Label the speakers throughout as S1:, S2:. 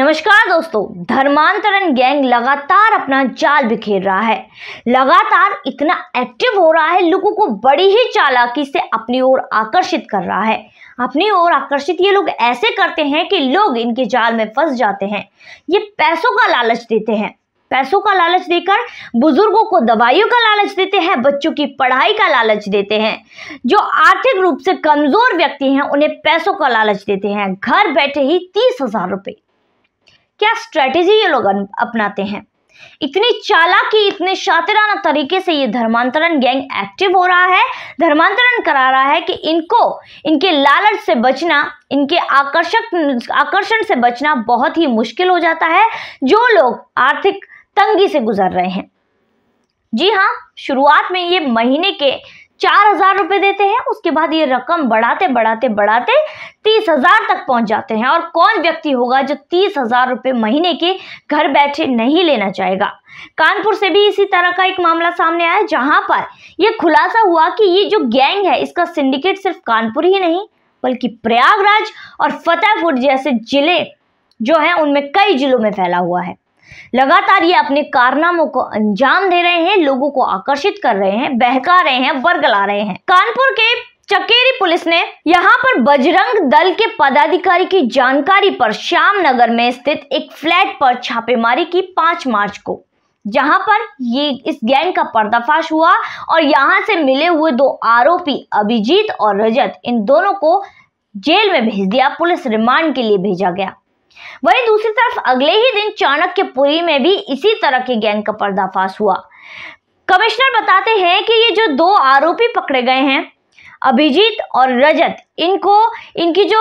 S1: नमस्कार दोस्तों धर्मांतरण गैंग लगातार अपना जाल बिखेर रहा है लगातार इतना एक्टिव हो रहा है लोगों को बड़ी ही चालाकी से अपनी ओर आकर्षित कर रहा है अपनी ओर आकर्षित ये लोग ऐसे करते हैं कि लोग इनके जाल में फंस जाते हैं ये पैसों का लालच देते हैं पैसों का लालच देकर बुजुर्गों को दवाइयों का लालच देते हैं बच्चों की पढ़ाई का लालच देते हैं जो आर्थिक रूप से कमजोर व्यक्ति हैं उन्हें पैसों का लालच देते हैं घर बैठे ही तीस हजार रुपये क्या स्ट्रेटेजी ये लोग अपनाते हैं इतनी चालाकी इतने शातिराना तरीके से ये धर्मांतरण गैंग एक्टिव हो रहा है धर्मांतरण करा रहा है कि इनको इनके लालच से बचना इनके आकर्षक आकर्षण से बचना बहुत ही मुश्किल हो जाता है जो लोग आर्थिक तंगी से गुजर रहे हैं जी हाँ शुरुआत में ये महीने के चार हजार रुपए देते हैं उसके बाद ये रकम बढ़ाते बढ़ाते बढ़ाते तीस हजार तक पहुंच जाते हैं और कौन व्यक्ति होगा जो तीस हजार रुपए महीने के घर बैठे नहीं लेना चाहेगा कानपुर से भी इसी तरह का एक मामला सामने आया जहां पर यह खुलासा हुआ कि ये जो गैंग है इसका सिंडिकेट सिर्फ कानपुर ही नहीं बल्कि प्रयागराज और फतेहपुर जैसे जिले जो है उनमें कई जिलों में फैला हुआ है लगातार ये अपने कारनामों को अंजाम दे रहे हैं लोगों को आकर्षित कर रहे हैं बहका रहे हैं बरगला रहे हैं कानपुर के चकेरी पुलिस ने यहां पर बजरंग दल के पदाधिकारी की जानकारी पर श्याम नगर में स्थित एक फ्लैट पर छापेमारी की पांच मार्च को जहां पर ये इस गैंग का पर्दाफाश हुआ और यहां से मिले हुए दो आरोपी अभिजीत और रजत इन दोनों को जेल में भेज दिया पुलिस रिमांड के लिए भेजा गया वहीं दूसरी तरफ अगले ही दिन चाणक्यपुरी में भी इसी तरह के गैंग का पर्दाफाश हुआ कमिश्नर बताते हैं कि ये जो दो आरोपी पकड़े गए हैं अभिजीत और रजत इनको इनकी जो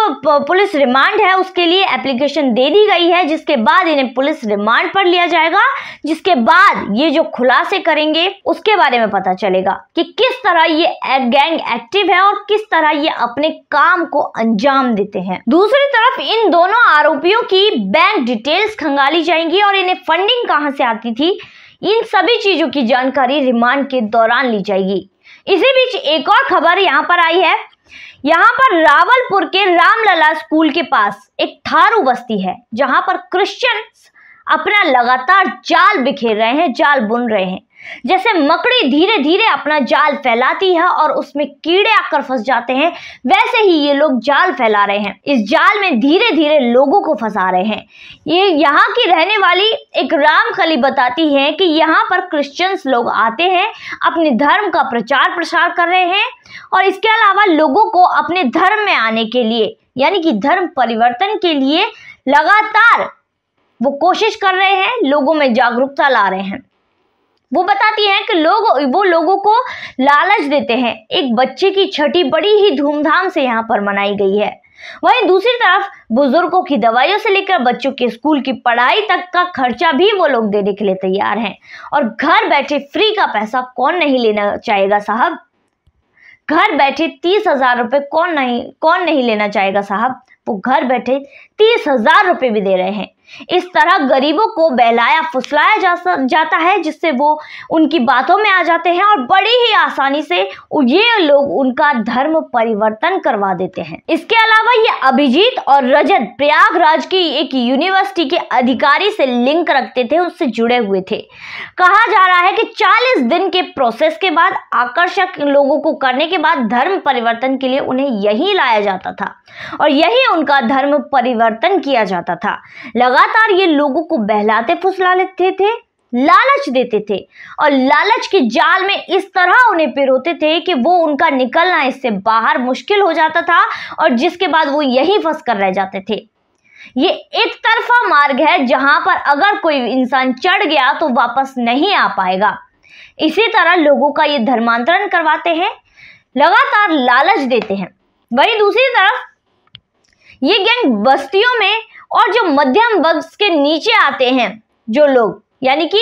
S1: पुलिस रिमांड है उसके लिए एप्लीकेशन दे दी गई है जिसके बाद इन्हें पुलिस रिमांड पर लिया जाएगा जिसके बाद ये जो खुलासे करेंगे उसके बारे में पता चलेगा कि किस तरह ये गैंग एक्टिव है और किस तरह ये अपने काम को अंजाम देते हैं दूसरी तरफ इन दोनों आरोपियों की बैंक डिटेल्स खंगाली जाएंगी और इन्हें फंडिंग कहाँ से आती थी इन सभी चीजों की जानकारी रिमांड के दौरान ली जाएगी इसी बीच एक और खबर यहाँ पर आई है यहाँ पर रावलपुर के रामलला स्कूल के पास एक थारू बस्ती है जहां पर क्रिश्चियंस अपना लगातार जाल बिखेर रहे हैं जाल बुन रहे हैं जैसे मकड़ी धीरे धीरे अपना जाल फैलाती है और उसमें कीड़े आकर फंस जाते हैं वैसे ही ये लोग जाल फैला रहे हैं इस जाल में धीरे धीरे लोगों को फंसा रहे हैं ये यहाँ की रहने वाली एक राम खली बताती है कि यहाँ पर क्रिश्चियंस लोग आते हैं अपने धर्म का प्रचार प्रसार कर रहे हैं और इसके अलावा लोगों को अपने धर्म में आने के लिए यानी कि धर्म परिवर्तन के लिए लगातार वो कोशिश कर रहे हैं लोगों में जागरूकता ला रहे हैं वो बताती हैं कि लोग वो लोगों को लालच देते हैं एक बच्चे की छठी बड़ी ही धूमधाम से यहाँ पर मनाई गई है वहीं दूसरी तरफ बुजुर्गों की दवाइयों से लेकर बच्चों के स्कूल की पढ़ाई तक का खर्चा भी वो लोग देने के लिए तैयार हैं और घर बैठे फ्री का पैसा कौन नहीं लेना चाहेगा साहब घर बैठे तीस हजार रुपये कौन नहीं कौन नहीं लेना चाहेगा साहब वो घर बैठे तीस हजार रुपये भी दे रहे हैं इस तरह गरीबों को बहलाया फुसलाया जा, जाता है जिससे वो उनकी बातों में आ जाते हैं और बड़ी ही आसानी से ये लोग उनका धर्म परिवर्तन करवा देते हैं इसके अलावा ये अभिजीत और रजत प्रयागराज की एक यूनिवर्सिटी के अधिकारी से लिंक रखते थे उससे जुड़े हुए थे कहा जा रहा है कि 40 दिन के प्रोसेस के बाद आकर्षक लोगों को करने के बाद धर्म परिवर्तन के लिए उन्हें यही लाया जाता था और यही उनका धर्म परिवर्तन किया जाता था लगा लगातार ये लोगों को बहलाते फुसला लेते थे लालच देते थे और लालच के जाल में इस तरह उन्हें पिरोते थे कि वो उनका निकलना इससे बाहर मुश्किल हो जाता था और जिसके बाद वो यही फंस कर रह जाते थे ये एक तरफा मार्ग है जहां पर अगर कोई इंसान चढ़ गया तो वापस नहीं आ पाएगा इसी तरह लोगों का ये धर्मांतरण करवाते हैं लगातार लालच देते हैं वही दूसरी तरफ ये गैंग बस्तियों में और जो मध्यम वर्ग के नीचे आते हैं जो लोग यानी कि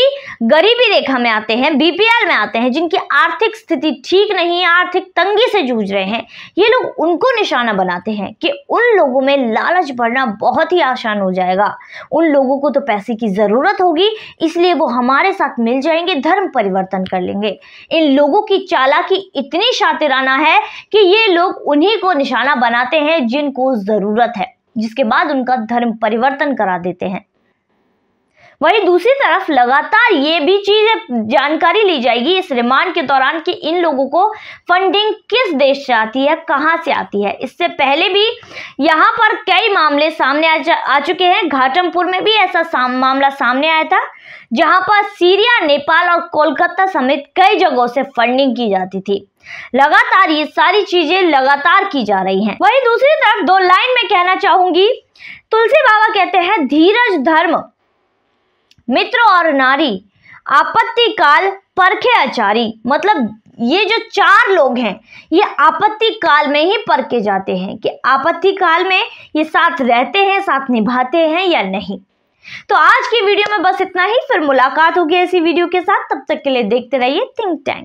S1: गरीबी रेखा में आते हैं बीपीएल में आते हैं जिनकी आर्थिक स्थिति ठीक नहीं है आर्थिक तंगी से जूझ रहे हैं ये लोग उनको निशाना बनाते हैं कि उन लोगों में लालच भरना बहुत ही आसान हो जाएगा उन लोगों को तो पैसे की ज़रूरत होगी इसलिए वो हमारे साथ मिल जाएंगे धर्म परिवर्तन कर लेंगे इन लोगों की चालाकी इतनी शातिराना है कि ये लोग उन्हीं को निशाना बनाते हैं जिनको ज़रूरत है जिसके बाद उनका धर्म परिवर्तन करा देते हैं वहीं दूसरी तरफ लगातार ये भी चीज जानकारी ली जाएगी इस रिमांड के दौरान कि इन लोगों को फंडिंग किस देश से आती है कहां से आती है इससे पहले भी यहां पर कई मामले सामने आ, आ चुके हैं घाटमपुर में भी ऐसा साम, मामला सामने आया था जहां पर सीरिया नेपाल और कोलकाता समेत कई जगहों से फंडिंग की जाती थी लगातार ये सारी चीजें लगातार की जा रही हैं। वहीं दूसरी तरफ दो लाइन में कहना चाहूंगी तुलसी बाबा कहते हैं धीरज धर्म मित्र और नारी आपत्ति काल परखे आचारी मतलब ये जो चार लोग हैं ये आपत्ति काल में ही परखे जाते हैं कि आपत्ति काल में ये साथ रहते हैं साथ निभाते हैं या नहीं तो आज की वीडियो में बस इतना ही फिर मुलाकात होगी ऐसी वीडियो के साथ तब तक के लिए देखते रहिए थिंक टैंक